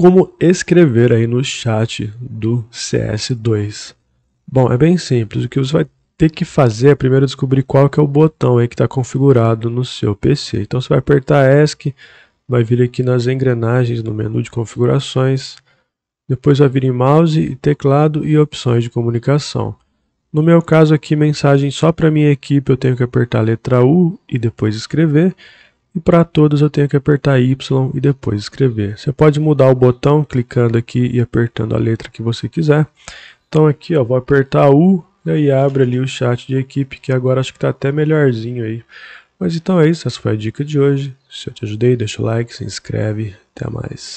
como escrever aí no chat do CS2. Bom, é bem simples. O que você vai ter que fazer é primeiro descobrir qual que é o botão aí que está configurado no seu PC. Então você vai apertar ESC, vai vir aqui nas engrenagens no menu de configurações, depois vai vir em mouse e teclado e opções de comunicação. No meu caso aqui, mensagem só para minha equipe, eu tenho que apertar a letra U e depois escrever. E para todos eu tenho que apertar Y e depois escrever. Você pode mudar o botão clicando aqui e apertando a letra que você quiser. Então aqui ó, vou apertar U e aí abre ali o chat de equipe que agora acho que está até melhorzinho aí. Mas então é isso, essa foi a dica de hoje. Se eu te ajudei, deixa o like, se inscreve, até mais.